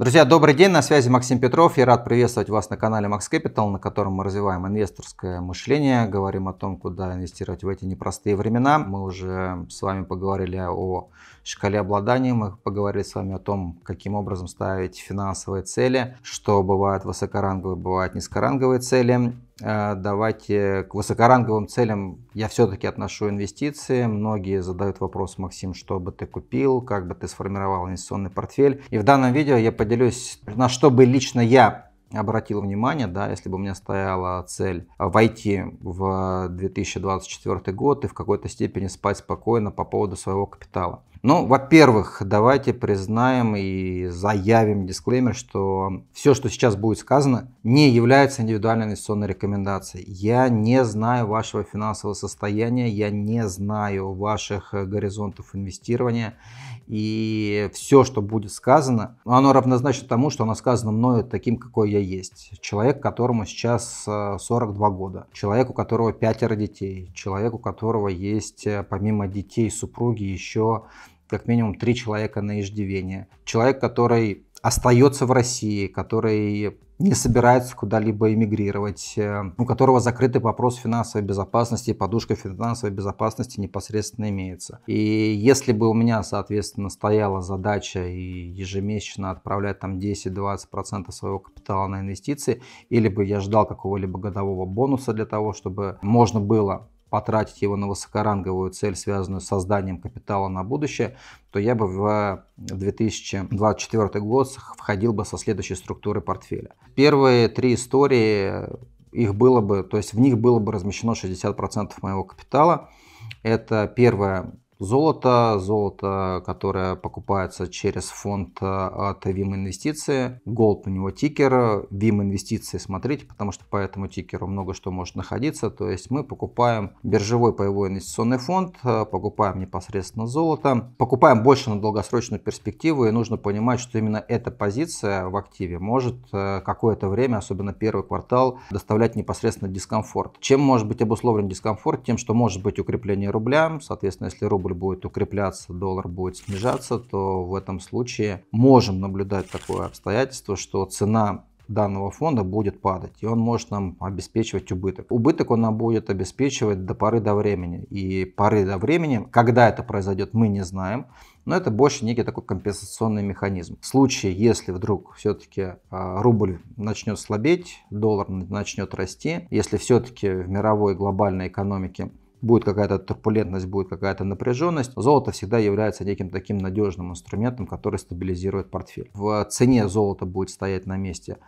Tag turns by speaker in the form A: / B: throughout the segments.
A: Друзья, добрый день, на связи Максим Петров. Я рад приветствовать вас на канале Max Capital, на котором мы развиваем инвесторское мышление, говорим о том, куда инвестировать в эти непростые времена. Мы уже с вами поговорили о шкале обладания, мы поговорили с вами о том, каким образом ставить финансовые цели, что бывают высокоранговые, бывают низкоранговые цели. А, давать к высокоранговым целям я все-таки отношу инвестиции. Многие задают вопрос, Максим, что бы ты купил, как бы ты сформировал инвестиционный портфель. И в данном видео я поделюсь, на что бы лично я обратил внимание, да, если бы у меня стояла цель войти в 2024 год и в какой-то степени спать спокойно по поводу своего капитала. Ну, во-первых, давайте признаем и заявим дисклеймер, что все, что сейчас будет сказано, не является индивидуальной инвестиционной рекомендацией. Я не знаю вашего финансового состояния, я не знаю ваших горизонтов инвестирования, и все, что будет сказано, оно равнозначно тому, что оно сказано мною таким, какой я есть. Человек, которому сейчас 42 э, года. Человек, у которого пятеро детей. Человек, у которого есть э, помимо детей, супруги, еще как минимум три человека на иждивение. Человек, который остается в России, который не собирается куда-либо эмигрировать, э, у которого закрытый вопрос финансовой безопасности, подушка финансовой безопасности непосредственно имеется. И если бы у меня, соответственно, стояла задача и ежемесячно отправлять там 10-20% своего капитала на инвестиции, или бы я ждал какого-либо годового бонуса для того, чтобы можно было потратить его на высокоранговую цель, связанную с созданием капитала на будущее, то я бы в 2024 год входил бы со следующей структуры портфеля. Первые три истории, их было бы, то есть в них было бы размещено 60% моего капитала. Это первая Золото, золото, которое покупается через фонд э, от ВИМ Инвестиции. Gold у него тикер, ВИМ Инвестиции смотрите, потому что по этому тикеру много что может находиться. То есть мы покупаем биржевой паевой инвестиционный фонд, э, покупаем непосредственно золото, покупаем больше на долгосрочную перспективу и нужно понимать, что именно эта позиция в активе может э, какое-то время, особенно первый квартал, доставлять непосредственно дискомфорт. Чем может быть обусловлен дискомфорт? Тем, что может быть укрепление рубля, соответственно, если рубль рубль будет укрепляться, доллар будет снижаться, то в этом случае можем наблюдать такое обстоятельство, что цена данного фонда будет падать, и он может нам обеспечивать убыток. Убыток он будет обеспечивать до поры до времени. И поры до времени, когда это произойдет, мы не знаем, но это больше некий такой компенсационный механизм. В случае, если вдруг все-таки а, рубль начнет слабеть, доллар начнет расти, если все-таки в мировой глобальной экономике будет какая-то турбулентность, будет какая-то напряженность, золото всегда является неким таким надежным инструментом, который стабилизирует портфель. В цене золото будет стоять на месте,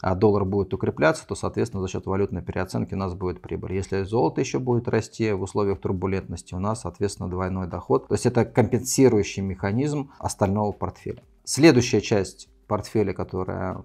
A: а доллар будет укрепляться, то, соответственно, за счет валютной переоценки у нас будет прибыль. Если золото еще будет расти в условиях турбулентности, у нас, соответственно, двойной доход. То есть это компенсирующий механизм остального портфеля. Следующая часть портфеля, которая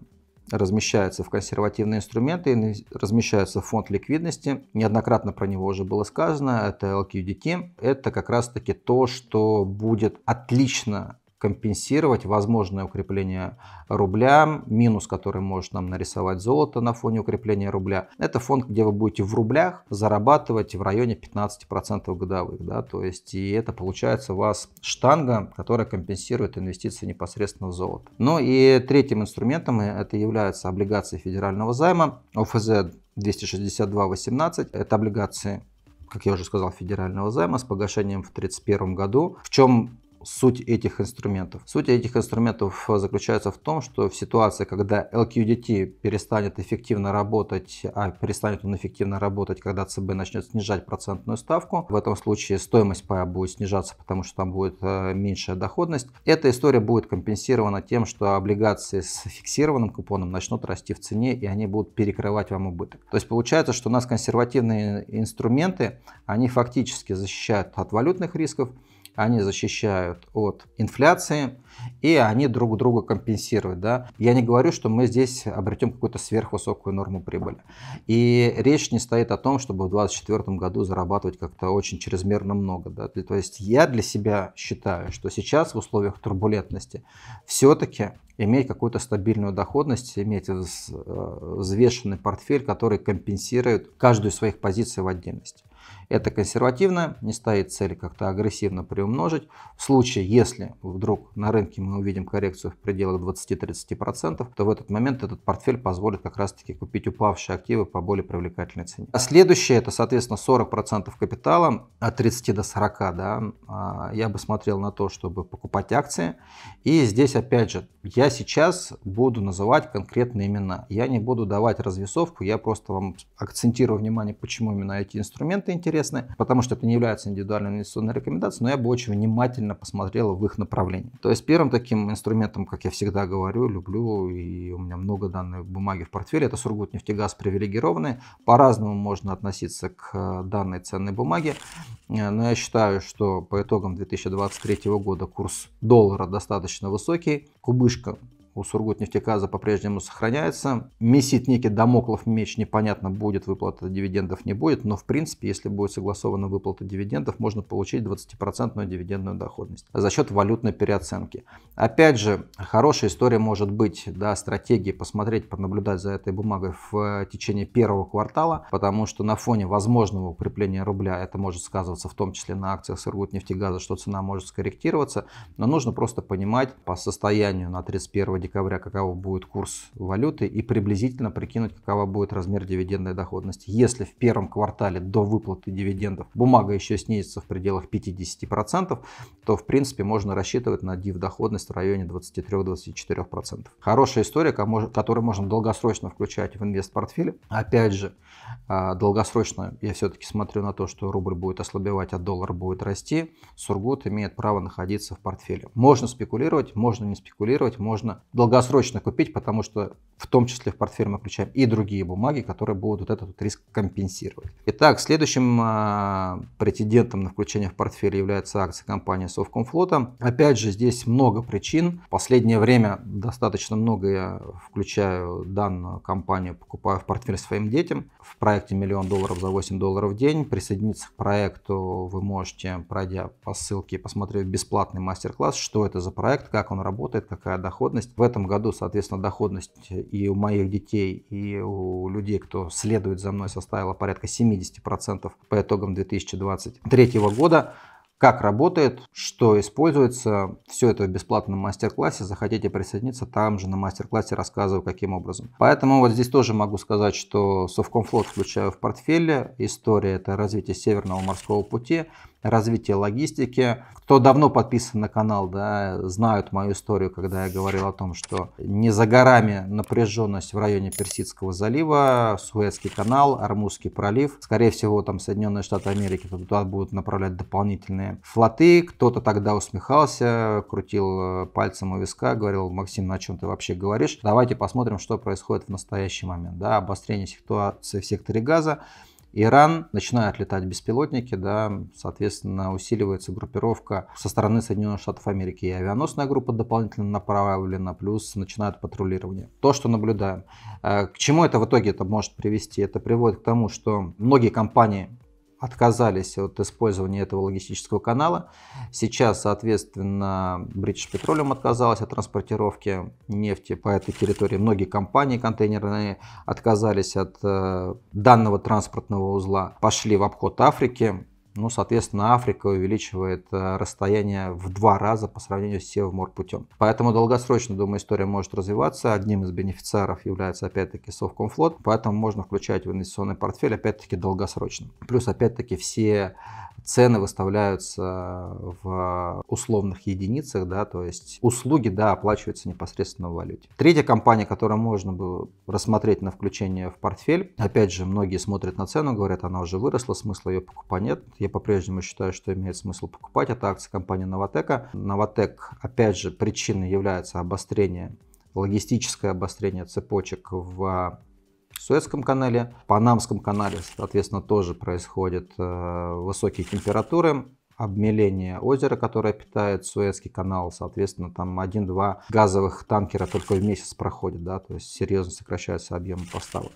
A: размещаются в консервативные инструменты, размещаются в фонд ликвидности. Неоднократно про него уже было сказано, это LQDT. Это как раз таки то, что будет отлично компенсировать возможное укрепление рубля, минус, который может нам нарисовать золото на фоне укрепления рубля. Это фонд, где вы будете в рублях зарабатывать в районе 15% годовых. Да? То есть, и это получается у вас штанга, которая компенсирует инвестиции непосредственно в золото. Ну и третьим инструментом это являются облигации федерального займа ОФЗ 262.18. Это облигации как я уже сказал, федерального займа с погашением в 2031 году. В чем суть этих инструментов? Суть этих инструментов э, заключается в том, что в ситуации, когда LQDT перестанет эффективно работать, а перестанет он эффективно работать, когда ЦБ начнет снижать процентную ставку, в этом случае стоимость пая будет снижаться, потому что там будет э, меньшая доходность. Эта история будет компенсирована тем, что облигации с фиксированным купоном начнут расти в цене, и они будут перекрывать вам убыток. То есть получается, что у нас консервативные инструменты, они фактически защищают от валютных рисков, они защищают от инфляции, и они друг друга компенсируют. Да? Я не говорю, что мы здесь обретем какую-то сверхвысокую норму прибыли. И речь не стоит о том, чтобы в 2024 году зарабатывать как-то очень чрезмерно много. Да? То есть я для себя считаю, что сейчас в условиях турбулентности все-таки иметь какую-то стабильную доходность, иметь э, взвешенный портфель, который компенсирует каждую из своих позиций в отдельности. Это консервативно, не стоит цели как-то агрессивно приумножить. В случае, если вдруг на рынке мы увидим коррекцию в пределах 20-30%, то в этот момент этот портфель позволит как раз-таки купить упавшие активы по более привлекательной цене. А следующее, это, соответственно, 40% капитала от 30 до 40, да, а, я бы смотрел на то, чтобы покупать акции. И здесь, опять же, я сейчас буду называть конкретные имена. Я не буду давать развесовку, я просто вам акцентирую внимание, почему именно эти инструменты интересны интересны, потому что это не является индивидуальной инвестиционной рекомендацией, но я бы очень внимательно посмотрел в их направлении. То есть первым таким инструментом, как я всегда говорю, люблю, и у меня много данной бумаги в портфеле, это Сургутнефтегаз привилегированный. По-разному можно относиться к э, данной ценной бумаге, э, но я считаю, что по итогам 2023 года курс доллара достаточно высокий, кубышка у Сургутнефтеказа по-прежнему сохраняется. Месит некий домоклов меч, непонятно, будет выплата дивидендов, не будет, но в принципе, если будет согласована выплата дивидендов, можно получить 20% дивидендную доходность за счет валютной переоценки. Опять же, хорошая история может быть, да, стратегии посмотреть, понаблюдать за этой бумагой в э, течение первого квартала, потому что на фоне возможного укрепления рубля это может сказываться в том числе на акциях Сургутнефтегаза, что цена может скорректироваться, но нужно просто понимать по состоянию на 31 декабря декабря, какова будет курс валюты и приблизительно прикинуть, какова будет размер дивидендной доходности. Если в первом квартале до выплаты дивидендов бумага еще снизится в пределах 50%, то в принципе можно рассчитывать на див доходность в районе 23-24%. Хорошая история, которую можно долгосрочно включать в инвест-портфель. Опять же, а, долгосрочно я все-таки смотрю на то, что рубль будет ослабевать, а доллар будет расти. Сургут имеет право находиться в портфеле. Можно спекулировать, можно не спекулировать, можно долгосрочно купить, потому что в том числе в портфель мы включаем и другие бумаги, которые будут вот этот вот риск компенсировать. Итак, следующим э, претендентом на включение в портфель является акция компании Совкомфлота. Опять же, здесь много причин. В последнее время достаточно много я включаю данную компанию, покупаю в портфель своим детям. В проекте миллион долларов за 8 долларов в день. Присоединиться к проекту вы можете, пройдя по ссылке, посмотрев бесплатный мастер-класс, что это за проект, как он работает, какая доходность. В этом году, соответственно, доходность и у моих детей, и у людей, кто следует за мной, составила порядка 70% по итогам 2023 года как работает, что используется. Все это в бесплатном мастер-классе. Захотите присоединиться, там же на мастер-классе рассказываю, каким образом. Поэтому вот здесь тоже могу сказать, что Совкомфлот включаю в портфеле. История – это развитие Северного морского пути развития логистики. Кто давно подписан на канал, да, знают мою историю, когда я говорил о том, что не за горами напряженность в районе Персидского залива, Суэцкий канал, Армузский пролив. Скорее всего, там Соединенные Штаты Америки туда будут направлять дополнительные флоты. Кто-то тогда усмехался, крутил э, пальцем у виска, говорил, Максим, на ну чем ты вообще говоришь? Давайте посмотрим, что происходит в настоящий момент. Да, обострение ситуации в секторе газа. Иран, начинают летать беспилотники, да, соответственно, усиливается группировка со стороны Соединенных Штатов Америки и авианосная группа дополнительно направлена, плюс начинают патрулирование. То, что наблюдаем. Э, к чему это в итоге это может привести? Это приводит к тому, что многие компании отказались от использования этого логистического канала. Сейчас, соответственно, British Petroleum отказалась от транспортировки нефти по этой территории. Многие компании контейнерные отказались от э, данного транспортного узла, пошли в обход Африки ну, соответственно, Африка увеличивает э, расстояние в два раза по сравнению с Севморпутем. Поэтому долгосрочно, думаю, история может развиваться. Одним из бенефициаров является, опять-таки, Совкомфлот, поэтому можно включать в инвестиционный портфель, опять-таки, долгосрочно. Плюс, опять-таки, все цены выставляются в условных единицах, да, то есть услуги, да, оплачиваются непосредственно в валюте. Третья компания, которую можно было рассмотреть на включение в портфель, опять же, многие смотрят на цену, говорят, она уже выросла, смысла ее покупать нет. Я по-прежнему считаю, что имеет смысл покупать. Это акции компании Новотека. Новотек, опять же, причиной является обострение логистическое обострение цепочек в Суэцком канале, Панамском канале, соответственно, тоже происходят э, высокие температуры обмеления озера, которое питает Суэцкий канал. Соответственно, там один-два газовых танкера только в месяц проходит, да, то есть серьезно сокращается объем поставок.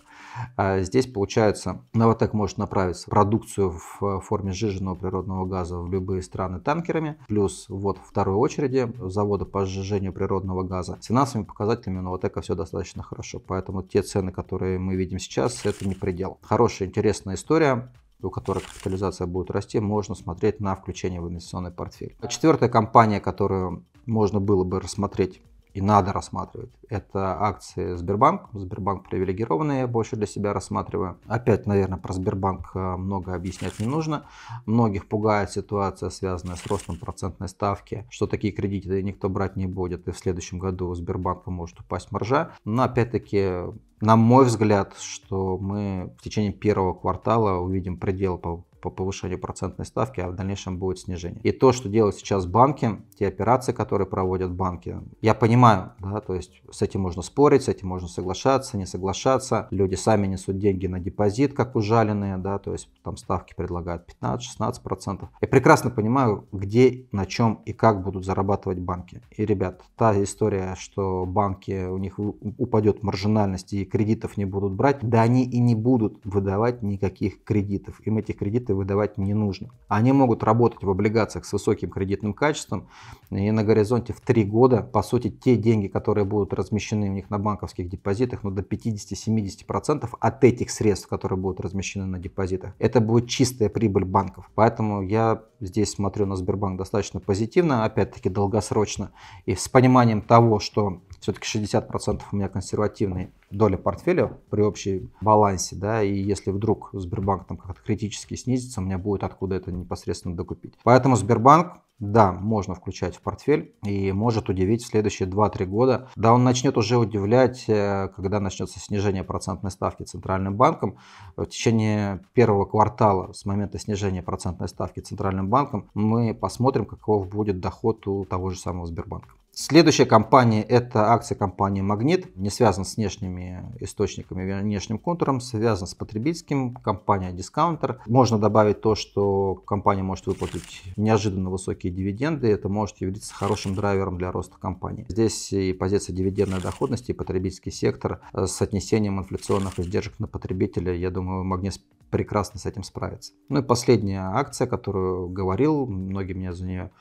A: А здесь, получается, Новотек может направить продукцию в форме сжиженного природного газа в любые страны танкерами, плюс вот в второй очереди завода по сжижению природного газа. С финансовыми показателями у Новотека все достаточно хорошо, поэтому те цены, которые мы видим сейчас, это не предел. Хорошая, интересная история у которой капитализация будет расти, можно смотреть на включение в инвестиционный портфель. Четвертая компания, которую можно было бы рассмотреть и надо рассматривать. Это акции Сбербанк. Сбербанк привилегированные я больше для себя рассматриваю. Опять, наверное, про Сбербанк э, много объяснять не нужно. Многих пугает ситуация, связанная с ростом процентной ставки, что такие кредиты никто брать не будет, и в следующем году у Сбербанка может упасть маржа. Но опять-таки на мой взгляд, что мы в течение первого квартала увидим предел по по повышению процентной ставки, а в дальнейшем будет снижение. И то, что делают сейчас банки, те операции, которые проводят банки, я понимаю, да, то есть с этим можно спорить, с этим можно соглашаться, не соглашаться. Люди сами несут деньги на депозит, как ужаленные, да, то есть там ставки предлагают 15-16%. процентов. Я прекрасно понимаю, где, на чем и как будут зарабатывать банки. И, ребят, та история, что банки, у них упадет маржинальность и кредитов не будут брать, да они и не будут выдавать никаких кредитов. Им этих кредитов кредиты выдавать не нужно. Они могут работать в облигациях с высоким кредитным качеством и на горизонте в 3 года, по сути, те деньги, которые будут размещены у них на банковских депозитах, ну до 50-70% от этих средств, которые будут размещены на депозитах, это будет чистая прибыль банков. Поэтому я здесь смотрю на Сбербанк достаточно позитивно, опять-таки долгосрочно и с пониманием того, что все-таки 60% у меня консервативные доля портфеля при общей балансе, да, и если вдруг Сбербанк там как-то критически снизится, у меня будет откуда это непосредственно докупить. Поэтому Сбербанк да, можно включать в портфель и может удивить в следующие 2-3 года. Да, он начнет уже удивлять, э, когда начнется снижение процентной ставки Центральным банком. В течение первого квартала с момента снижения процентной ставки Центральным банком мы посмотрим, каков будет доход у того же самого Сбербанка. Следующая компания – это акция компании «Магнит». Не связан с внешними источниками, внешним контуром, связана с потребительским, компания «Дискаунтер». Можно добавить то, что компания может выплатить неожиданно высокие дивиденды. Это может являться хорошим драйвером для роста компании. Здесь и позиция дивидендной доходности, и потребительский сектор э, с отнесением инфляционных издержек на потребителя. Я думаю, «Магнит» прекрасно с этим справится. Ну и последняя акция, которую говорил, многие меня за нее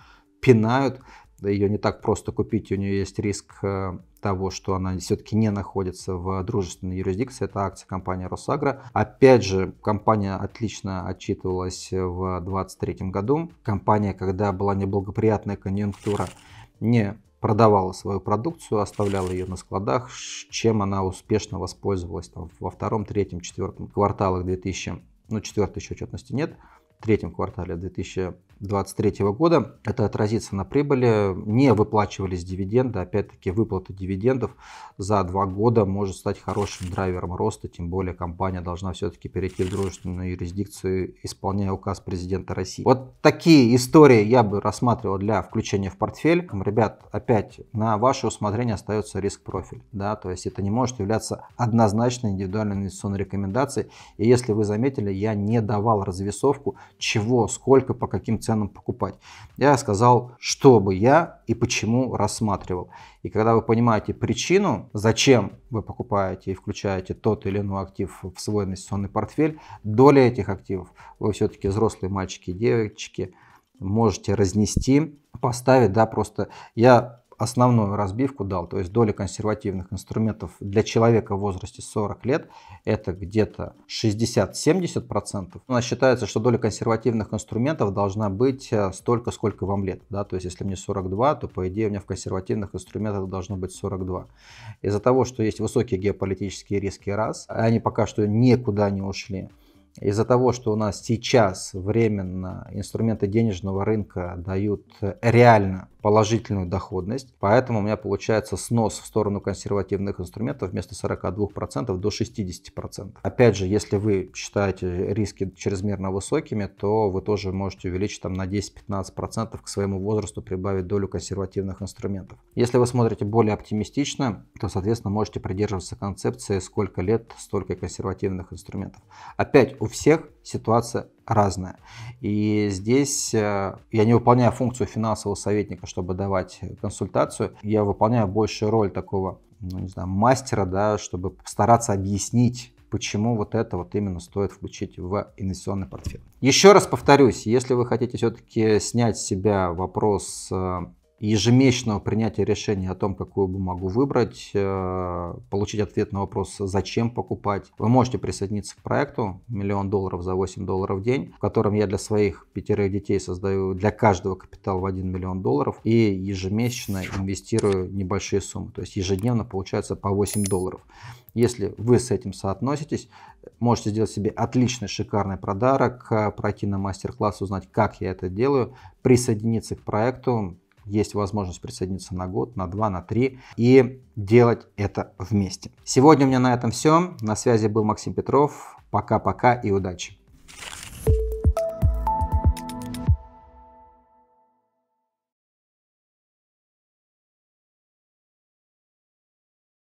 A: пинают ее не так просто купить, у нее есть риск э, того, что она все-таки не находится в дружественной юрисдикции, это акция компании Росагра. Опять же, компания отлично отчитывалась в 2023 году. Компания, когда была неблагоприятная конъюнктура, не продавала свою продукцию, оставляла ее на складах, чем она успешно воспользовалась там, во втором, третьем, четвертом кварталах 2000, ну четвертой еще отчетности нет, в третьем квартале 2000 2023 года. Это отразится на прибыли. Не выплачивались дивиденды. Опять-таки, выплаты дивидендов за два года может стать хорошим драйвером роста. Тем более, компания должна все-таки перейти в дружественную юрисдикцию, исполняя указ президента России. Вот такие истории я бы рассматривал для включения в портфель. Ребят, опять на ваше усмотрение остается риск-профиль. Да? То есть это не может являться однозначной индивидуальной инвестиционной рекомендацией. И если вы заметили, я не давал развесовку, чего, сколько, по каким ценам ценам покупать. Я сказал, что бы я и почему рассматривал. И когда вы понимаете причину, зачем вы покупаете и включаете тот или иной актив в свой инвестиционный портфель, доля этих активов, вы все-таки взрослые мальчики и девочки, можете разнести, поставить, да, просто я основную разбивку дал. То есть доля консервативных инструментов для человека в возрасте 40 лет это где-то 60-70%. У считается, что доля консервативных инструментов должна быть э, столько, сколько вам лет. Да? То есть если мне 42, то по идее у меня в консервативных инструментах должно быть 42. Из-за того, что есть высокие геополитические риски раз, они пока что никуда не ушли из-за того, что у нас сейчас временно инструменты денежного рынка дают реально положительную доходность, поэтому у меня получается снос в сторону консервативных инструментов вместо 42% до 60%. Опять же, если вы считаете риски чрезмерно высокими, то вы тоже можете увеличить там на 10-15% к своему возрасту, прибавить долю консервативных инструментов. Если вы смотрите более оптимистично, то, соответственно, можете придерживаться концепции «сколько лет, столько консервативных инструментов». Опять у всех ситуация разная. И здесь э, я не выполняю функцию финансового советника, чтобы давать консультацию. Я выполняю больше роль такого, ну, не знаю, мастера, да, чтобы стараться объяснить, почему вот это вот именно стоит включить в инвестиционный портфель. Еще раз повторюсь, если вы хотите все-таки снять с себя вопрос э, ежемесячного принятия решения о том, какую бумагу выбрать, э, получить ответ на вопрос, зачем покупать. Вы можете присоединиться к проекту «Миллион долларов за 8 долларов в день», в котором я для своих пятерых детей создаю для каждого капитал в 1 миллион долларов и ежемесячно инвестирую небольшие суммы. То есть ежедневно получается по 8 долларов. Если вы с этим соотноситесь, можете сделать себе отличный, шикарный подарок, э, пройти на мастер-класс, узнать, как я это делаю, присоединиться к проекту, есть возможность присоединиться на год, на два, на три и делать это вместе. Сегодня у меня на этом все. На связи был Максим Петров. Пока-пока и удачи!